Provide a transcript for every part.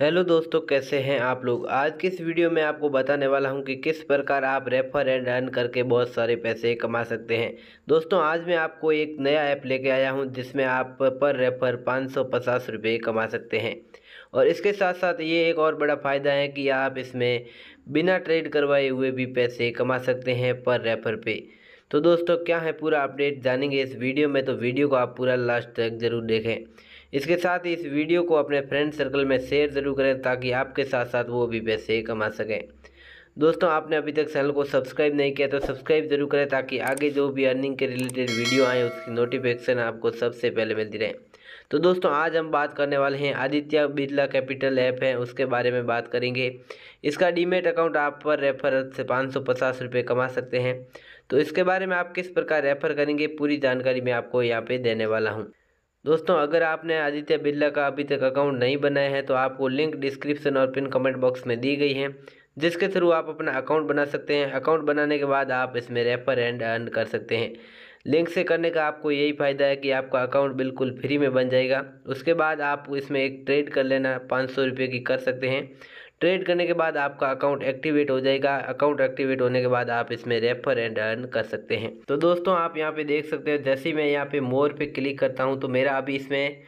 hello दोस्तों कैसे हैं आप लोग आज की इस वीडियो में आपको बताने वाला हूं कि किस प्रकार आप रेफर एंड अर्न करके बहुत सारे पैसे कमा सकते हैं दोस्तों आज मैं आपको एक नया ऐप लेके आया हूं जिसमें आप पर रेफर पाँच सौ पचास रुपये कमा सकते हैं और इसके साथ साथ ये एक और बड़ा फ़ायदा है कि आप इसमें बिना ट्रेड करवाए हुए भी पैसे कमा सकते हैं पर रेफर पे तो दोस्तों क्या है पूरा अपडेट जानेंगे इस वीडियो में तो वीडियो को आप पूरा लास्ट तक ज़रूर देखें इसके साथ ही इस वीडियो को अपने फ्रेंड सर्कल में शेयर ज़रूर करें ताकि आपके साथ साथ वो भी पैसे कमा सकें दोस्तों आपने अभी तक चैनल को सब्सक्राइब नहीं किया तो सब्सक्राइब जरूर करें ताकि आगे जो भी अर्निंग के रिलेटेड वीडियो आए उसकी नोटिफिकेशन आपको सबसे पहले मिलती रहे तो दोस्तों आज हम बात करने वाले हैं आदित्य बिरला कैपिटल ऐप है उसके बारे में बात करेंगे इसका डीमेट अकाउंट आप पर रेफर से पाँच सौ पचास रुपये कमा सकते हैं तो इसके बारे में आप किस प्रकार रेफर करेंगे पूरी जानकारी मैं आपको यहाँ पे देने वाला हूँ दोस्तों अगर आपने आदित्य बिरला का अभी तक अकाउंट नहीं बनाया है तो आपको लिंक डिस्क्रिप्शन और पिन कमेंट बॉक्स में दी गई है जिसके थ्रू आप अपना अकाउंट बना सकते हैं अकाउंट बनाने के बाद आप इसमें रेफर एंड अर्न कर सकते हैं लिंक से करने का आपको यही फ़ायदा है कि आपका अकाउंट बिल्कुल फ्री में बन जाएगा उसके बाद आप इसमें एक ट्रेड कर लेना पाँच सौ रुपये की कर सकते हैं ट्रेड करने के बाद आपका अकाउंट एक्टिवेट हो जाएगा अकाउंट एक्टिवेट होने के बाद आप इसमें रेफर एंड अर्न कर सकते हैं तो दोस्तों आप यहाँ पे देख सकते हो जैसे मैं यहाँ पे मोर पे क्लिक करता हूँ तो मेरा अभी इसमें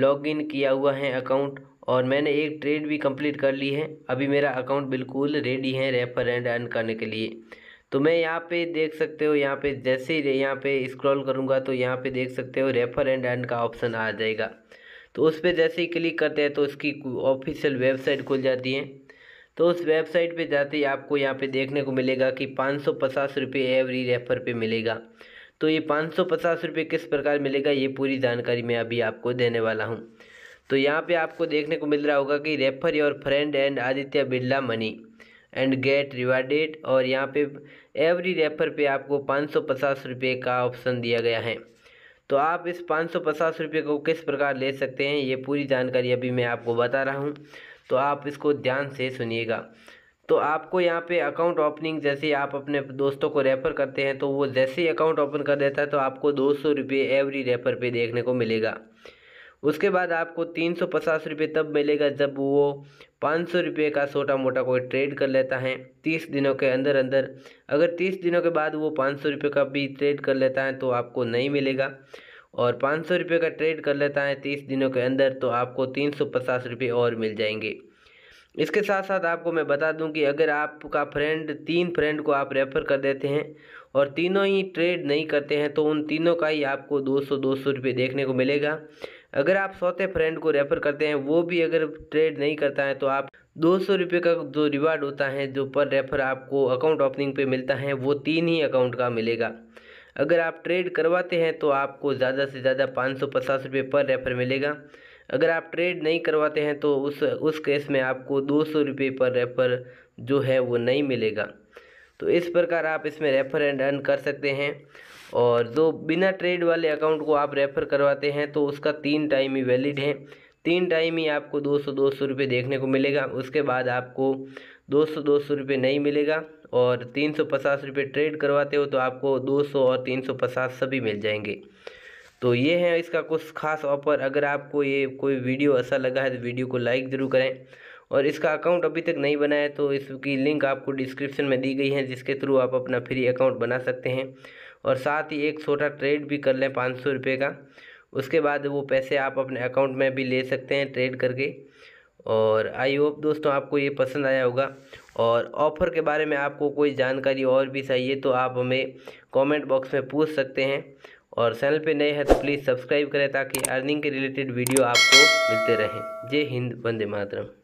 लॉगिन किया हुआ है अकाउंट और मैंने एक ट्रेड भी कंप्लीट कर ली है अभी मेरा अकाउंट बिल्कुल रेडी है रेफर एंड अर्न करने के लिए तो मैं यहाँ पे देख सकते हो यहाँ पे जैसे ही यहाँ पे स्क्रॉल करूँगा तो यहाँ पे देख सकते हो रेफर एंड अर्न का ऑप्शन आ जाएगा तो उस पर जैसे ही क्लिक करते हैं तो उसकी ऑफिशियल वेबसाइट खुल जाती है तो उस वेबसाइट पे जाते ही आपको यहाँ पे देखने को मिलेगा कि पाँच सौ पचास रुपये एवरी रेफर पे मिलेगा तो ये पाँच सौ पचास रुपये किस प्रकार मिलेगा ये पूरी जानकारी मैं अभी आपको देने वाला हूँ तो यहाँ पे आपको देखने को मिल रहा होगा कि refer your friend and Aditya Birla money and get rewarded और यहाँ पे एवरी रेफर पे आपको पाँच सौ पचास रुपये का ऑप्शन दिया गया है तो आप इस पाँच सौ पचास रुपये को किस प्रकार ले सकते हैं ये पूरी जानकारी अभी मैं आपको बता रहा हूँ तो आप इसको ध्यान से सुनिएगा तो आपको यहाँ पे अकाउंट ओपनिंग जैसे आप अपने दोस्तों को रेफ़र करते हैं तो वो जैसे ही अकाउंट ओपन कर देता है तो आपको दो सौ रुपये एवरी रेफ़र पे देखने को मिलेगा उसके बाद आपको तीन सौ पचास रुपये तब मिलेगा जब वो पाँच सौ रुपये का छोटा मोटा कोई ट्रेड कर लेता है तीस दिनों के अंदर अंदर अगर तीस दिनों के बाद वो पाँच सौ रुपये का भी ट्रेड कर लेता है तो आपको नहीं मिलेगा और पाँच सौ रुपये का ट्रेड कर लेता है तीस दिनों के अंदर तो आपको तीन सौ पचास रुपये और मिल जाएंगे इसके साथ साथ आपको मैं बता दूं कि अगर आपका फ्रेंड तीन फ्रेंड को आप रेफ़र कर देते हैं और तीनों ही ट्रेड नहीं करते हैं तो उन तीनों का ही आपको दो सौ रुपये देखने को मिलेगा अगर आप सौते फ्रेंड को रेफर करते हैं वो भी अगर ट्रेड नहीं करता है तो आप दो सौ रुपये का जो रिवार्ड होता है जो पर रेफर आपको अकाउंट ओपनिंग पे मिलता है वो तीन ही अकाउंट का मिलेगा अगर आप ट्रेड करवाते हैं तो आपको ज़्यादा से ज़्यादा पाँच सौ पचास रुपये पर रेफर मिलेगा अगर आप ट्रेड नहीं करवाते हैं तो उस उस केस में आपको दो सौ रुपये पर रेफर जो है वो नहीं मिलेगा तो इस प्रकार आप इसमें रेफर एंड अर्न कर सकते हैं और जो बिना ट्रेड वाले अकाउंट को आप रेफ़र करवाते हैं तो उसका तीन टाइम ही वैलिड है तीन टाइम ही आपको दो सौ दो सौ रुपये देखने को मिलेगा उसके बाद आपको दो सौ दो सौ रुपये नहीं मिलेगा और तीन सौ पचास रुपये ट्रेड करवाते हो तो आपको दो सौ और तीन सौ पचास सभी मिल जाएंगे तो ये है इसका कुछ खास ऑफर अगर आपको ये कोई वीडियो अच्छा लगा है तो वीडियो को लाइक ज़रूर करें और इसका अकाउंट अभी तक नहीं बनाया तो इसकी लिंक आपको डिस्क्रिप्शन में दी गई है जिसके थ्रू आप अपना फ्री अकाउंट बना सकते हैं और साथ ही एक छोटा ट्रेड भी कर लें पाँच सौ रुपये का उसके बाद वो पैसे आप अपने अकाउंट में भी ले सकते हैं ट्रेड करके और आई होप दोस्तों आपको ये पसंद आया होगा और ऑफ़र के बारे में आपको कोई जानकारी और भी चाहिए तो आप हमें कमेंट बॉक्स में पूछ सकते हैं और चैनल पे नए हैं तो प्लीज़ सब्सक्राइब करें ताकि अर्निंग के रिलेटेड वीडियो आपको मिलते रहें जय हिंद वंदे मातरम